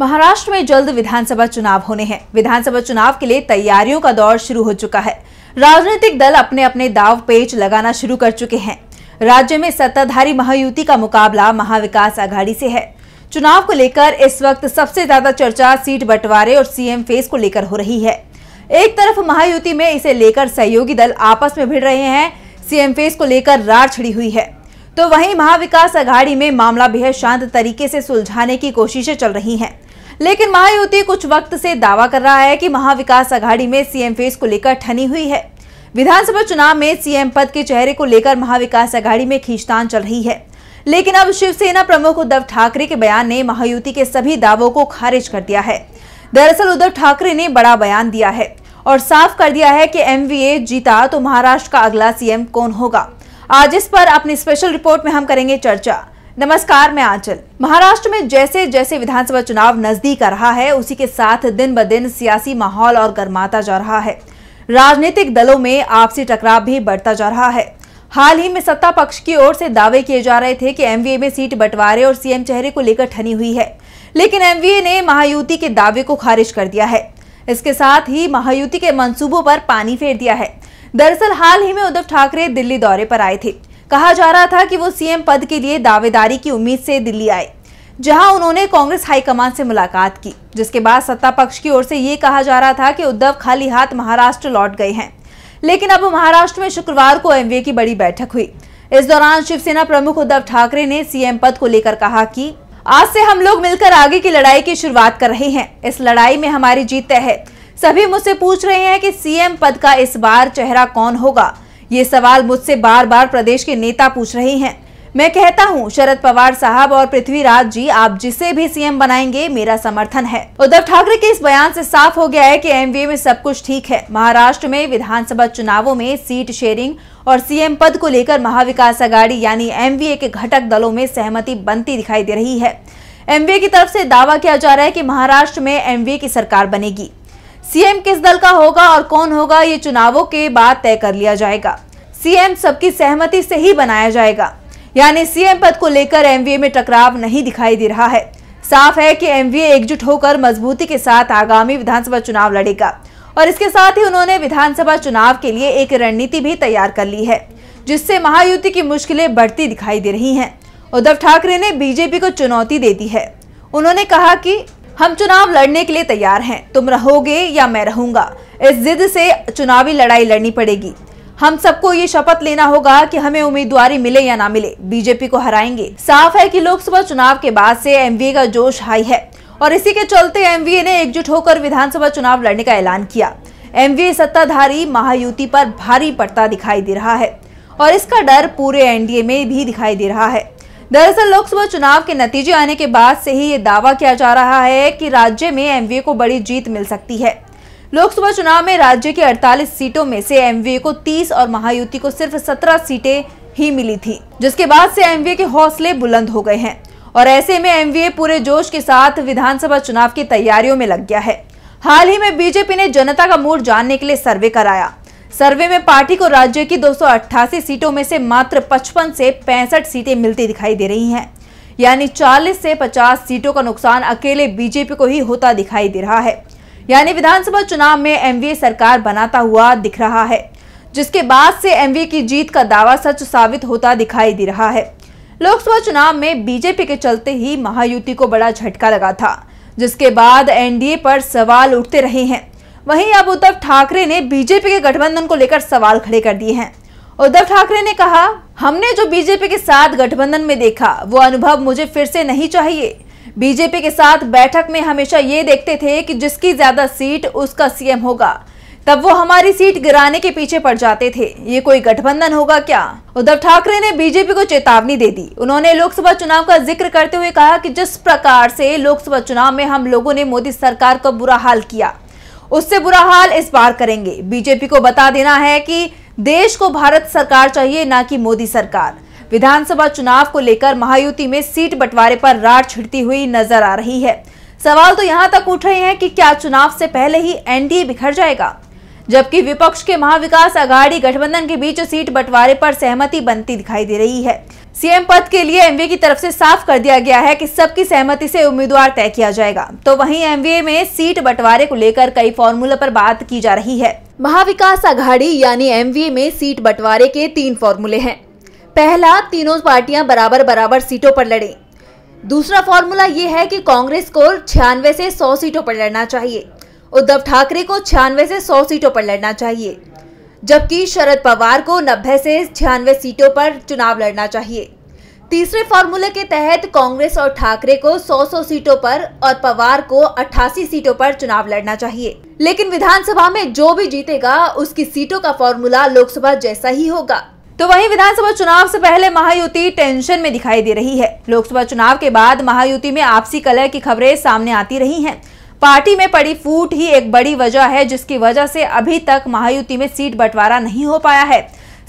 महाराष्ट्र में जल्द विधानसभा चुनाव होने हैं विधानसभा चुनाव के लिए तैयारियों का दौर शुरू हो चुका है राजनीतिक दल अपने अपने दाव पेच लगाना शुरू कर चुके हैं राज्य में सत्ताधारी महायुति का मुकाबला महाविकास आघाड़ी से है चुनाव को लेकर इस वक्त सबसे ज्यादा चर्चा सीट बंटवारे और सीएम फेस को लेकर हो रही है एक तरफ महायुति में इसे लेकर सहयोगी दल आपस में भिड़ रहे हैं सीएम फेस को लेकर रार छिड़ी हुई है तो वहीं महाविकास आघाड़ी में मामला बेहद शांत तरीके से सुलझाने की कोशिशें चल रही हैं लेकिन महायुति कुछ वक्त से दावा कर रहा है कि महाविकास आघाड़ी में सीएम फेस को लेकर ठनी हुई है विधानसभा चुनाव में सीएम पद के चेहरे को लेकर महाविकास आघाड़ी में खींचतान चल रही है लेकिन अब शिवसेना प्रमुख उद्धव ठाकरे के बयान ने महायुति के सभी दावों को खारिज कर दिया है दरअसल उद्धव ठाकरे ने बड़ा बयान दिया है और साफ कर दिया है कि एमवीए जीता तो महाराष्ट्र का अगला सीएम कौन होगा आज इस पर अपनी स्पेशल रिपोर्ट में हम करेंगे चर्चा नमस्कार मैं आंचल महाराष्ट्र में जैसे जैसे विधानसभा चुनाव नजदीक आ रहा है उसी के साथ दिन ब दिन सियासी माहौल और गर्माता जा रहा है राजनीतिक दलों में आपसी टकराव भी बढ़ता जा रहा है हाल ही में सत्ता पक्ष की ओर से दावे किए जा रहे थे कि एमवीए में सीट बंटवारे और सीएम चेहरे को लेकर ठनी हुई है लेकिन एमवीए ने महायुति के दावे को खारिज कर दिया है इसके साथ ही महायुति के मंसूबों पर पानी फेर दिया है दरअसल हाल ही में उद्धव ठाकरे दिल्ली दौरे पर आए थे कहा जा रहा था कि वो सीएम पद के लिए दावेदारी की उम्मीद से दिल्ली आए जहां उन्होंने कांग्रेस हाईकमान से मुलाकात की जिसके बाद सत्ता पक्ष की ओर से ये कहा जा रहा था कि उद्धव खाली हाथ महाराष्ट्र लौट गए हैं लेकिन अब महाराष्ट्र में शुक्रवार को एम की बड़ी बैठक हुई इस दौरान शिवसेना प्रमुख उद्धव ठाकरे ने सीएम पद को लेकर कहा कि आज से हम लोग मिलकर आगे की लड़ाई की शुरुआत कर रहे हैं इस लड़ाई में हमारी जीत तय है सभी मुझसे पूछ रहे हैं कि सीएम पद का इस बार चेहरा कौन होगा ये सवाल मुझसे बार बार प्रदेश के नेता पूछ रहे हैं मैं कहता हूं शरद पवार साहब और पृथ्वीराज जी आप जिसे भी सीएम बनाएंगे मेरा समर्थन है उद्धव ठाकरे के इस बयान से साफ हो गया है कि एमवीए में सब कुछ ठीक है महाराष्ट्र में विधानसभा चुनावों में सीट शेयरिंग और सीएम पद को लेकर महाविकास अघाड़ी यानी एमवीए के घटक दलों में सहमति बनती दिखाई दे रही है एमवीए की तरफ से दावा किया जा रहा है कि महाराष्ट्र में एमवीए की सरकार बनेगी सीएम किस दल का होगा और कौन होगा ये चुनावों के बाद तय कर लिया जाएगा सीएम सबकी सहमति से ही बनाया जाएगा यानी सीएम पद को लेकर एमवीए में टकराव नहीं दिखाई दे रहा है साफ है कि एमवीए एकजुट होकर मजबूती के साथ आगामी विधानसभा चुनाव लड़ेगा और इसके साथ ही उन्होंने विधानसभा चुनाव के लिए एक रणनीति भी तैयार कर ली है जिससे महायुति की मुश्किलें बढ़ती दिखाई दे रही है उद्धव ठाकरे ने बीजेपी को चुनौती दे दी है उन्होंने कहा कि हम चुनाव लड़ने के लिए तैयार हैं तुम रहोगे या मैं रहूंगा इस जिद से चुनावी लड़ाई लड़नी पड़ेगी हम सबको ये शपथ लेना होगा कि हमें उम्मीदवारी मिले या ना मिले बीजेपी को हराएंगे साफ है कि लोकसभा चुनाव के बाद से एमवीए का जोश हाई है और इसी के चलते एमवीए ने एकजुट होकर विधानसभा चुनाव लड़ने का ऐलान किया एमवीए सत्ताधारी महायुति पर भारी पड़ता दिखाई दे रहा है और इसका डर पूरे एनडीए में भी दिखाई दे रहा है दरअसल लोकसभा चुनाव के नतीजे आने के बाद से ही ये दावा किया जा रहा है कि राज्य में एमवीए को बड़ी जीत मिल सकती है लोकसभा चुनाव में राज्य की 48 सीटों में से एमवीए को 30 और महायुति को सिर्फ 17 सीटें ही मिली थी जिसके बाद से एमवीए के हौसले बुलंद हो गए हैं और ऐसे में एमवीए पूरे जोश के साथ विधानसभा चुनाव की तैयारियों में लग गया है हाल ही में बीजेपी ने जनता का मूड जानने के लिए सर्वे कराया सर्वे में पार्टी को राज्य की 288 सीटों में से मात्र 55 से 65 सीटें मिलती दिखाई दे रही हैं यानी 40 से 50 सीटों का नुकसान अकेले बीजेपी को ही होता दिखाई दे रहा है यानी विधानसभा चुनाव में एमवीए सरकार बनाता हुआ दिख रहा है जिसके बाद से एमवीए की जीत का दावा सच साबित होता दिखाई दे रहा है लोकसभा चुनाव में बीजेपी के चलते ही महायुति को बड़ा झटका लगा था जिसके बाद एनडीए पर सवाल उठते रहे हैं वहीं अब उद्धव ठाकरे ने बीजेपी के गठबंधन को लेकर सवाल खड़े कर दिए हैं उद्धव ठाकरे ने कहा हमने जो बीजेपी के साथ गठबंधन में देखा वो अनुभव मुझे फिर से नहीं चाहिए बीजेपी के साथ बैठक में हमेशा ये देखते थे कि जिसकी ज्यादा सीट उसका सीएम होगा तब वो हमारी सीट गिराने के पीछे पड़ जाते थे ये कोई गठबंधन होगा क्या उद्धव ठाकरे ने बीजेपी को चेतावनी दे दी उन्होंने लोकसभा चुनाव का जिक्र करते हुए कहा कि जिस प्रकार से लोकसभा चुनाव में हम लोगों ने मोदी सरकार का बुरा हाल किया उससे बुरा हाल इस बार करेंगे बीजेपी को बता देना है कि देश को भारत सरकार चाहिए ना कि मोदी सरकार विधानसभा चुनाव को लेकर महायुति में सीट बंटवारे पर राड छिड़ती हुई नजर आ रही है सवाल तो यहां तक उठ रहे हैं कि क्या चुनाव से पहले ही एनडीए बिखर जाएगा जबकि विपक्ष के महाविकास अघाड़ी गठबंधन के बीच सीट बंटवारे पर सहमति बनती दिखाई दे रही है सीएम पद के लिए एमवीए की तरफ से साफ कर दिया गया है कि सबकी सहमति से उम्मीदवार तय किया जाएगा तो वहीं एमवीए में सीट बंटवारे को लेकर कई फॉर्मूला पर बात की जा रही है महाविकास आघाड़ी यानी एमवीए में सीट बंटवारे के तीन फॉर्मूले हैं पहला तीनों पार्टियां बराबर बराबर सीटों पर लड़े दूसरा फॉर्मूला ये है कि कांग्रेस को छियानवे से सौ सीटों पर लड़ना चाहिए उद्धव ठाकरे को छियानवे से सौ सीटों पर लड़ना चाहिए जबकि शरद पवार को नब्बे से छियानवे सीटों पर चुनाव लड़ना चाहिए तीसरे फार्मूले के तहत कांग्रेस और ठाकरे को 100-100 सीटों पर और पवार को 88 सीटों पर चुनाव लड़ना चाहिए लेकिन विधानसभा में जो भी जीतेगा उसकी सीटों का फॉर्मूला लोकसभा जैसा ही होगा तो वहीं विधानसभा चुनाव से पहले महायुति टेंशन में दिखाई दे रही है लोकसभा चुनाव के बाद महायुति में आपसी कलह की खबरें सामने आती रही हैं। पार्टी में पड़ी फूट ही एक बड़ी वजह है जिसकी वजह से अभी तक महायुति में सीट बंटवारा नहीं हो पाया है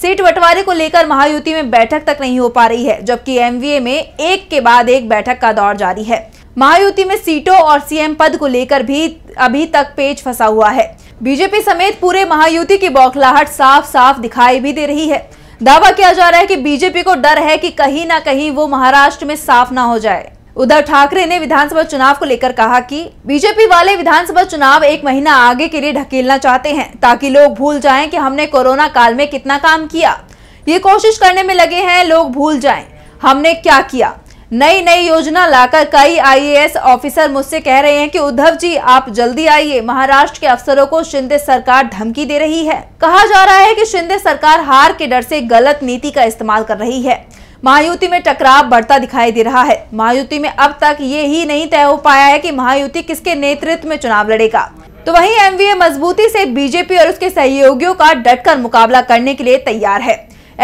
सीट बंटवारे को लेकर महायुति में बैठक तक नहीं हो पा रही है जबकि एमवीए में एक के बाद एक बैठक का दौर जारी है महायुति में सीटों और सीएम पद को लेकर भी अभी तक पेच फंसा हुआ है बीजेपी समेत पूरे महायुति की बौखलाहट साफ साफ दिखाई भी दे रही है दावा किया जा रहा है कि बीजेपी को डर है कि कहीं ना कहीं वो महाराष्ट्र में साफ ना हो जाए उद्धव ठाकरे ने विधानसभा चुनाव को लेकर कहा कि बीजेपी वाले विधानसभा चुनाव एक महीना आगे के लिए ढकेलना चाहते हैं ताकि लोग भूल जाएं कि हमने कोरोना काल में कितना काम किया ये कोशिश करने में लगे हैं लोग भूल जाएं हमने क्या किया नई नई योजना लाकर कई आईएएस ऑफिसर मुझसे कह रहे हैं कि उद्धव जी आप जल्दी आइए महाराष्ट्र के अफसरों को शिंदे सरकार धमकी दे रही है कहा जा रहा है कि शिंदे सरकार हार के डर से गलत नीति का इस्तेमाल कर रही है महायुति में टकराव बढ़ता दिखाई दे रहा है महायुति में अब तक ये ही नहीं तय हो पाया है कि महायुति किसके नेतृत्व में चुनाव लड़ेगा तो वहीं एमवीए मजबूती से बीजेपी और उसके सहयोगियों का डटकर मुकाबला करने के लिए तैयार है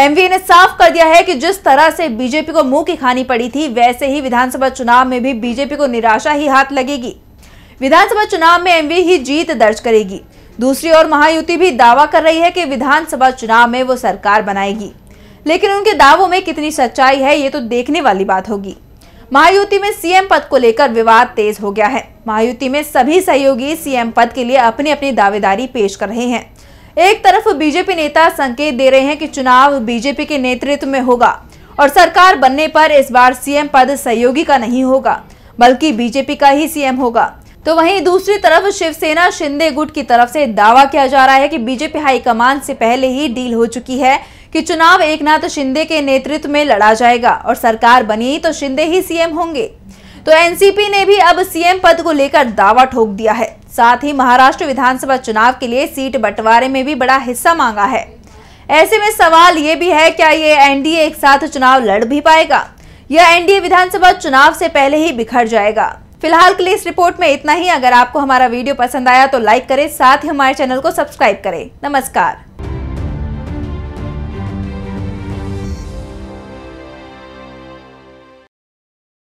एमवीए ने साफ कर दिया है कि जिस तरह से बीजेपी को मुंह की खानी पड़ी थी वैसे ही विधानसभा चुनाव में भी बीजेपी को निराशा ही हाथ लगेगी विधानसभा चुनाव में एमवीए ही जीत दर्ज करेगी दूसरी ओर महायुति भी दावा कर रही है कि विधानसभा चुनाव में वो सरकार बनाएगी लेकिन उनके दावों में कितनी सच्चाई है ये तो देखने वाली बात होगी महायुति में सीएम पद को लेकर विवाद तेज हो गया है महायुति में सभी सहयोगी सीएम पद के लिए अपनी अपनी दावेदारी पेश कर रहे हैं एक तरफ बीजेपी नेता संकेत दे रहे हैं कि चुनाव बीजेपी के नेतृत्व में होगा और सरकार बनने पर इस बार सीएम पद सहयोगी का नहीं होगा बल्कि बीजेपी का ही सीएम होगा तो वहीं दूसरी तरफ शिवसेना शिंदे गुट की तरफ से दावा किया जा रहा है कि बीजेपी हाईकमान से पहले ही डील हो चुकी है कि चुनाव एकनाथ शिंदे के नेतृत्व में लड़ा जाएगा और सरकार बनी तो शिंदे ही सीएम होंगे तो एनसीपी ने भी अब सीएम पद को लेकर दावा ठोक दिया है साथ ही महाराष्ट्र विधानसभा चुनाव के लिए सीट बंटवारे में भी बड़ा हिस्सा मांगा है ऐसे में सवाल ये भी है क्या ये एनडीए एक साथ चुनाव लड़ भी पाएगा यह एनडीए विधानसभा चुनाव से पहले ही बिखर जाएगा फिलहाल के लिए इस रिपोर्ट में इतना ही अगर आपको हमारा वीडियो पसंद आया तो लाइक करें साथ ही हमारे चैनल को सब्सक्राइब करें नमस्कार